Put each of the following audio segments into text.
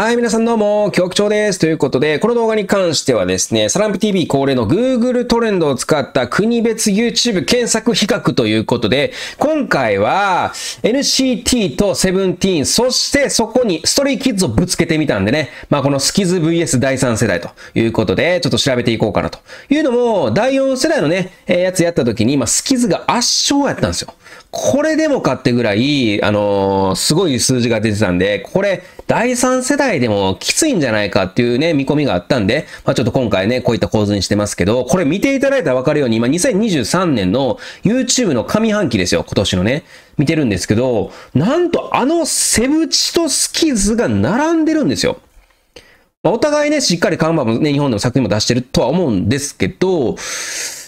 はい、皆さんどうも、局長です。ということで、この動画に関してはですね、サランプ TV 恒例の Google トレンドを使った国別 YouTube 検索比較ということで、今回は NCT とセブンティーン、そしてそこにストレイキッズをぶつけてみたんでね、まあこのスキズ VS 第3世代ということで、ちょっと調べていこうかなというのも、第4世代のね、えやつやった時に、あスキズが圧勝やったんですよ。これでもかってぐらい、あのー、すごい数字が出てたんで、これ、第三世代でもきついんじゃないかっていうね、見込みがあったんで、まあ、ちょっと今回ね、こういった構図にしてますけど、これ見ていただいたらわかるように、今2023年の YouTube の上半期ですよ、今年のね。見てるんですけど、なんとあのセブチとスキズが並んでるんですよ。まあ、お互いね、しっかり看板もね、日本の作品も出してるとは思うんですけど、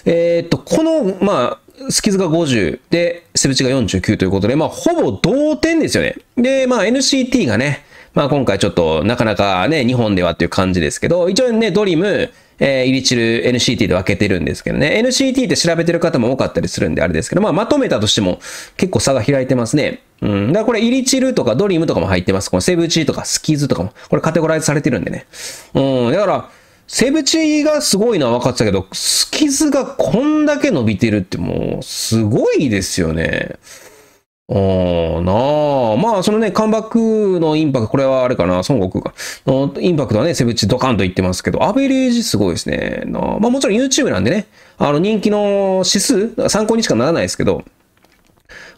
えー、っと、この、まあ、スキズが50で、セブチが49ということで、まあ、ほぼ同点ですよね。で、まあ、NCT がね、まあ、今回ちょっと、なかなかね、日本ではっていう感じですけど、一応ね、ドリム、えー、イリチル NCT で分けてるんですけどね。NCT って調べてる方も多かったりするんであれですけど、まあ、まとめたとしても結構差が開いてますね。うん。だからこれ、イリチルとかドリームとかも入ってます。このセブチとかスキズとかも、これカテゴライズされてるんでね。うん。だから、セブチがすごいのは分かってたけど、スキズがこんだけ伸びてるってもう、すごいですよね。あーなあ。まあ、そのね、カンバックのインパクト、これはあれかな、孫悟空か。のインパクトはね、セブチドカンと言ってますけど、アベレージすごいですね。なまあ、もちろん YouTube なんでね、あの、人気の指数、参考にしかならないですけど、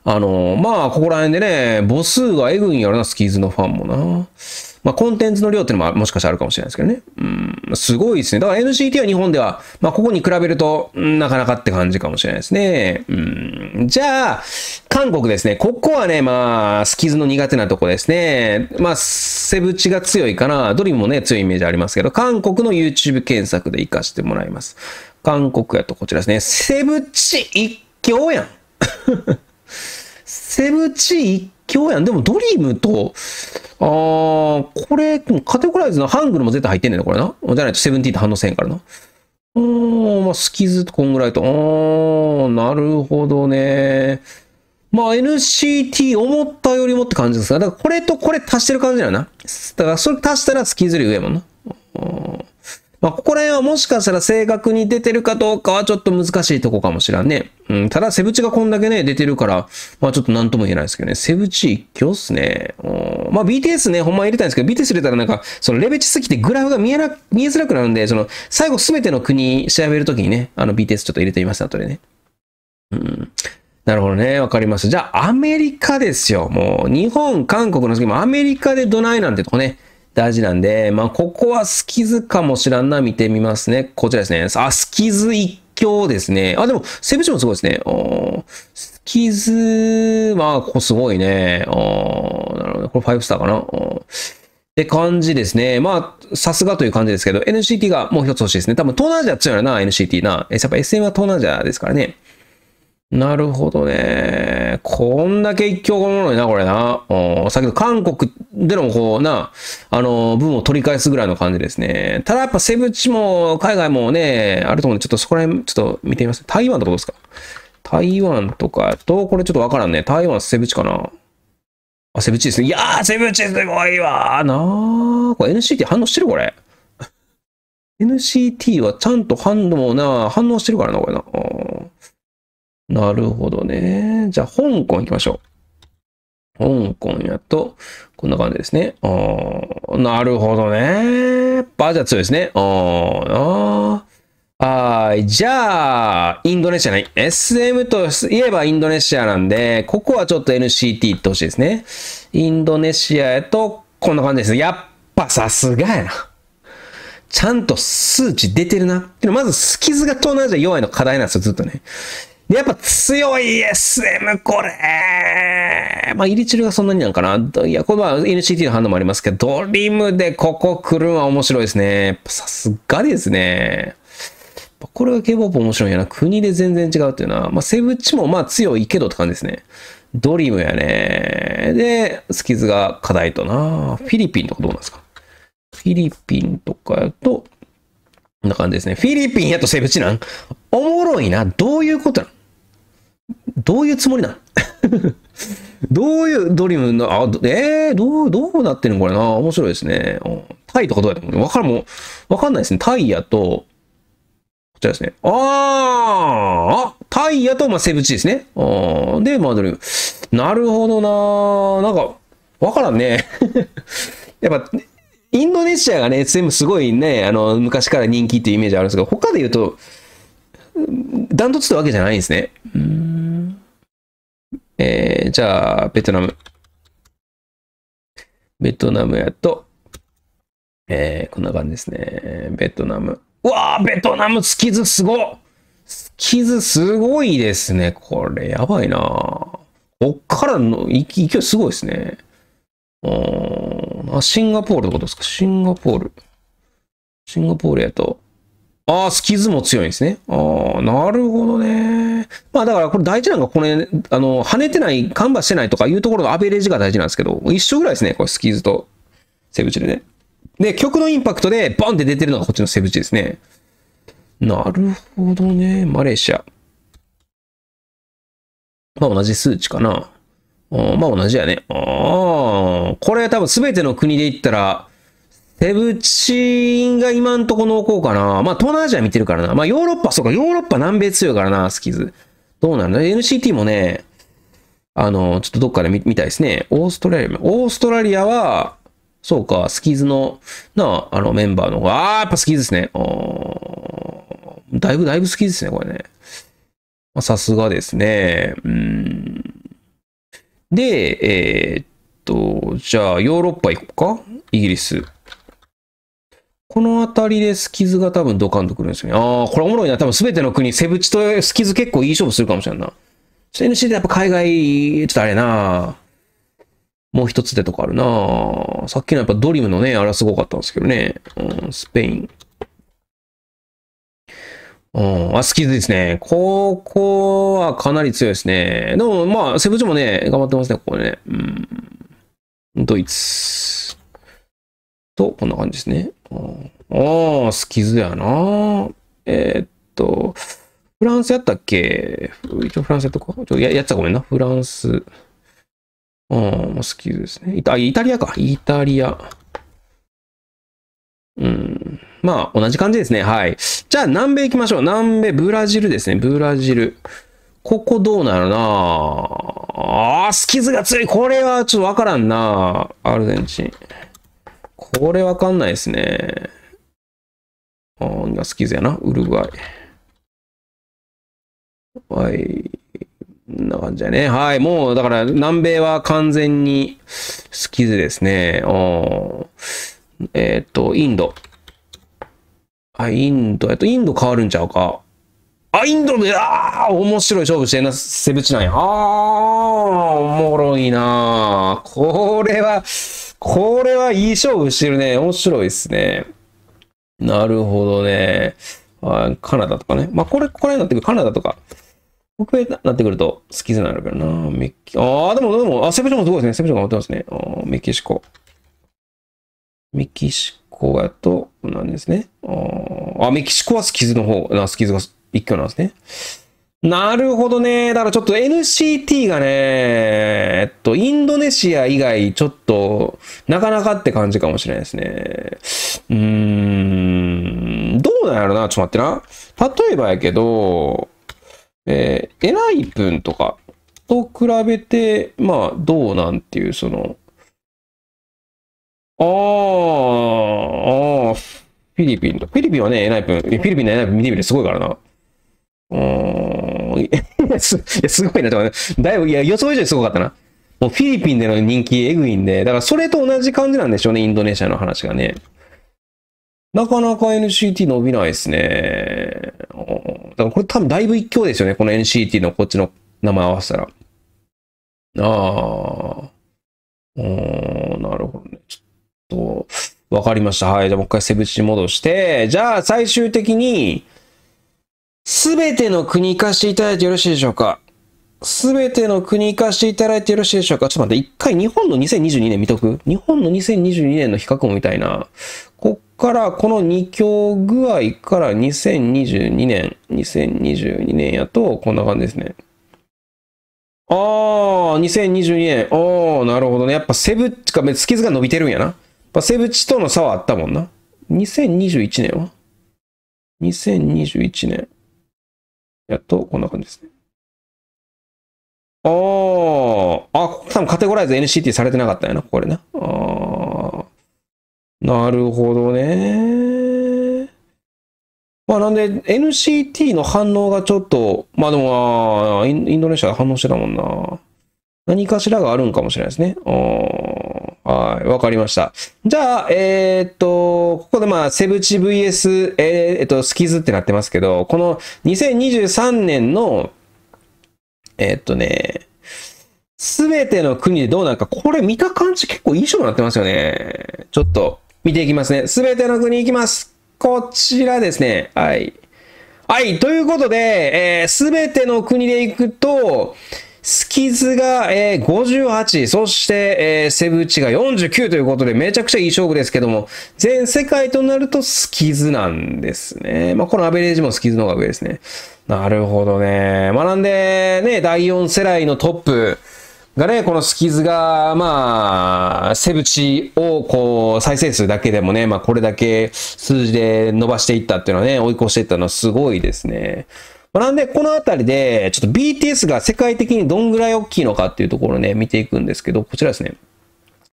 あの、まあ、ここら辺でね、母数がエグいんやろな、スキーズのファンもな。まあ、コンテンツの量っていうのももしかしたらあるかもしれないですけどね。うん、すごいですね。だから NCT は日本では、まあ、ここに比べると、なかなかって感じかもしれないですね。うん、じゃあ、韓国ですね。ここはね、まあ、スキーズの苦手なとこですね。まあ、セブチが強いかな。ドリームもね、強いイメージありますけど、韓国の YouTube 検索で活かしてもらいます。韓国やとこちらですね。セブチ一強やん。セブチ一強やん。でもドリームと、あー、これ、カテゴライズのハングルも絶対入ってんねんな、これな。じゃないとセブンティーと反応せんからな。うーん、まあ、スキズとこんぐらいと。あー、なるほどね。まあ NCT 思ったよりもって感じですが、だからこれとこれ足してる感じだよな。だからそれ足したらスキズより上もんな。まあ、ここら辺はもしかしたら正確に出てるかどうかはちょっと難しいとこかもしらんね。うん、ただ、セブチがこんだけね、出てるから、まあちょっとなんとも言えないですけどね。セブチ一挙っすね。まあ BTS ね、ほんま入れたいんですけど、BTS 入れたらなんか、そのレベチすぎてグラフが見えな、見えづらくなるんで、その、最後すべての国調べるときにね、あの BTS ちょっと入れてみました、後でね。うん。なるほどね。わかります。じゃあ、アメリカですよ。もう、日本、韓国の次もアメリカでどないなんてとこね。大事なんで、まあ、ここはスキズかもしらんな、見てみますね。こちらですね。あ、スキズ一強ですね。あ、でも、セブチもすごいですね。スキズまあ、ここすごいね。なるほど。これ5スターかな。って感じですね。まあ、さすがという感じですけど、NCT がもう一つ欲しいですね。多分、東南アジア強いな、NCT な。やっぱ SM は東南アジアですからね。なるほどね。こんだけ一興おもろいな、これな。おさっきの韓国でのこうな、あの、分を取り返すぐらいの感じですね。ただやっぱセブチも海外もね、あると思うんで、ちょっとそこら辺、ちょっと見てみます。台湾とかどうですか台湾とかと、これちょっとわからんね。台湾セブチかな。あ、セブチですね。いやー、セブチすごいわーなー。これ NCT 反応してるこれ。NCT はちゃんと反応な、反応してるからな、これな。なるほどね。じゃあ、香港行きましょう。香港やと、こんな感じですね。あなるほどね。バージャー2ですね。あはい。じゃあ、インドネシアない。SM といえばインドネシアなんで、ここはちょっと NCT 行ってほしいですね。インドネシアへと、こんな感じです。やっぱさすがやな。ちゃんと数値出てるな。まず、スキズが東南アジア弱いの課題なんですよ、ずっとね。やっぱ強い SM これまあ、イリチルがそんなになんかな。いや、これは NCT の反応もありますけど、ドリームでここ来るのは面白いですね。さすがですね。これが K-POP 面白いんやな。国で全然違うっていうのは、まあ、セブチもまあ強いけどって感じですね。ドリームやね。で、スキズが課題とな。フィリピンとかどうなんですかフィリピンとかやと、こんな感じですね。フィリピンやとセブチなんおもろいな。どういうことなのどういうつもりなの どういうドリームの、あ、えー、どう、どうなってるのこれな。面白いですね。タイとかどうやっのわからん、もん。わかんないですね。タイヤと、こちらですね。ああタイヤと、まあ、セブチですね。あで、まあ、ドリーム。なるほどななんか、わからんね。やっぱ、インドネシアがね、SM すごいね、あの、昔から人気っていうイメージあるんですけど、他で言うと、ダントツってわけじゃないんですね。うん。えー、じゃあ、ベトナム。ベトナムやと、えー、こんな感じですね。ベトナム。うわー、ベトナムスキズすごスキズすごいですね。これ、やばいなこっからの勢いすごいですね。あシンガポールってことですかシンガポール。シンガポールやと、ああ、スキズも強いんですね。ああ、なるほどね。まあだからこれ大事なのがこれ、あの、跳ねてない、カンバしてないとかいうところのアベレージが大事なんですけど、一緒ぐらいですね。これスキズとセブチでね。で、曲のインパクトでボンって出てるのがこっちのセブチですね。なるほどね。マレーシア。まあ同じ数値かな。あまあ同じやね。ああ、これ多分全ての国で言ったら、セブチンが今んとこ濃厚かな。まあ、東南アジア見てるからな。まあ、ヨーロッパ、そうか、ヨーロッパ南米強いからな、スキズ。どうなんだ ?NCT もね、あの、ちょっとどっかで見たいですね。オーストラリア、オーストラリアは、そうか、スキズの、なあ、のメンバーの方が、あー、やっぱスキズですね。だいぶ、だいぶ好きですね、これね。さすがですね。うん。で、えー、っと、じゃあ、ヨーロッパ行こうか。イギリス。この辺りでスキズが多分ドカンとくるんですよね。ああ、これおもろいな。多分全ての国、セブチとスキズ結構いい勝負するかもしれんな。NC でやっぱ海外、ちょっとあれなもう一つでとかあるなさっきのやっぱドリムのね、あれはすごかったんですけどね。うん、スペイン。うん、あ、スキズですね。ここはかなり強いですね。でもまあ、セブチもね、頑張ってますね、ここね。うん。ドイツ。と、こんな感じですね。ああ、スキズやな。えー、っと、フランスやったっけ一応フランスやっとこう。ちょややったごめんな。フランス。ああ、スキズですね。イタイタリアか。イタリア。うん。まあ、同じ感じですね。はい。じゃあ、南米行きましょう。南米、ブラジルですね。ブラジル。ここどうなるなああ、スキズが強い。これはちょっとわからんなアルゼンチン。これわかんないですね。あー、が好きぜな。ウルグアイ。はい。こんな感じだね。はい。もう、だから、南米は完全に好きでですね。えっ、と、インド。あ、インド。えっと、インド変わるんちゃうか。あ、インドで、ああ、面白い勝負してんな、セブチなんや。ああ、おもろいなこれは、これはいい勝負してるね。面白いですね。なるほどね。あカナダとかね。まあ、これ、これになってくる。カナダとか。北米になってくると好きになるからな。メキ、ああ、でも、でも、あ、セブジョンもすごいですね。セブジョンが持ってますね。メキシコ。メキシコやと、なんですね。あ、メキシコはスキズの方、なスキズが一挙なんですね。なるほどね。だからちょっと NCT がね、えっと、インドネシア以外、ちょっと、なかなかって感じかもしれないですね。うーん、どうなんやろな。ちょっと待ってな。例えばやけど、えー、エライプンとかと比べて、まあ、どうなんていう、その、ああ、ああ、フィリピンと。フィリピンはね、エライプン、フィリピンのエナイプン見てみてすごいからな。うん。いやすごいなとか、ね、だいぶ、いや、予想以上にすごかったな。もうフィリピンでの人気エグいんで、だからそれと同じ感じなんでしょうね、インドネシアの話がね。なかなか NCT 伸びないですね。だからこれ多分だいぶ一強ですよね、この NCT のこっちの名前合わせたら。ああ。うん、なるほどね。ちょっと、わかりました。はい。じゃあもう一回セブチに戻して、じゃあ最終的に、すべての国行かしていただいてよろしいでしょうかすべての国行かしていただいてよろしいでしょうかちょっと待って、一回日本の2022年見とく日本の2022年の比較も見たいな。こっからこの2強具合から2022年、2022年やとこんな感じですね。あー、2022年。あー、なるほどね。やっぱセブチか、月キが伸びてるんやな。やセブチとの差はあったもんな。2021年は ?2021 年。やっとこんな感じですね。おー。あ、ここ多分カテゴライズ NCT されてなかったんやな、これな。あなるほどね。まあなんで NCT の反応がちょっと、まあでも、インドネシア反応してたもんな。何かしらがあるんかもしれないですね。あーはい、わかりました。じゃあ、えー、っと、ここでまあ、セブチ VS、えー、っと、スキズってなってますけど、この2023年の、えー、っとね、すべての国でどうなるか、これ見た感じ結構いい勝負になってますよね。ちょっと、見ていきますね。すべての国いきます。こちらですね。はい。はい、ということで、す、えー、べ、ての国でいくと、スキズが、えー、58、そして、えー、セブチが49ということで、めちゃくちゃいい勝負ですけども、全世界となるとスキズなんですね。まあ、このアベレージもスキズの方が上ですね。なるほどね。まあ、なんで、ね、第4世代のトップ、がね、このスキズが、まあ、セブチをこう、再生数だけでもね、まあこれだけ数字で伸ばしていったっていうのはね、追い越していったのはすごいですね。まあ、なんで、このあたりで、ちょっと BTS が世界的にどんぐらい大きいのかっていうところをね、見ていくんですけど、こちらですね。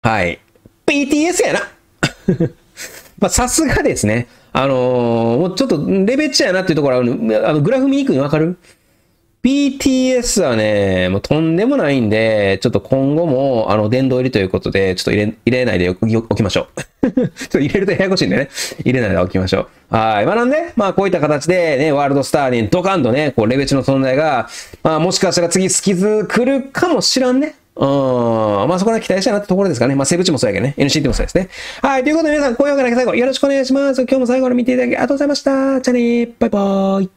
はい。BTS やな まあ、さすがですね。あのー、もうちょっとレベチやなっていうところあるあの、グラフ見にくいのわかる BTS はね、もうとんでもないんで、ちょっと今後も、あの、殿堂入りということで、ちょっと入れ、入れないでおきましょう。ちょっと入れるとややこしいんでね、入れないでおきましょう。はい。まあなんで、まあこういった形でね、ワールドスターにドカンとね、こう、レベチの存在が、まあもしかしたら次スキズ来るかもしらんね。うん。まあ、そこら期待したいなってところですかね。まあ、セブチもそうやけどね。NCT もそうですね。はい。ということで皆さん、高評価だけ最後よろしくお願いします。今日も最後まで見ていただきありがとうございました。じゃあねバイバーイ。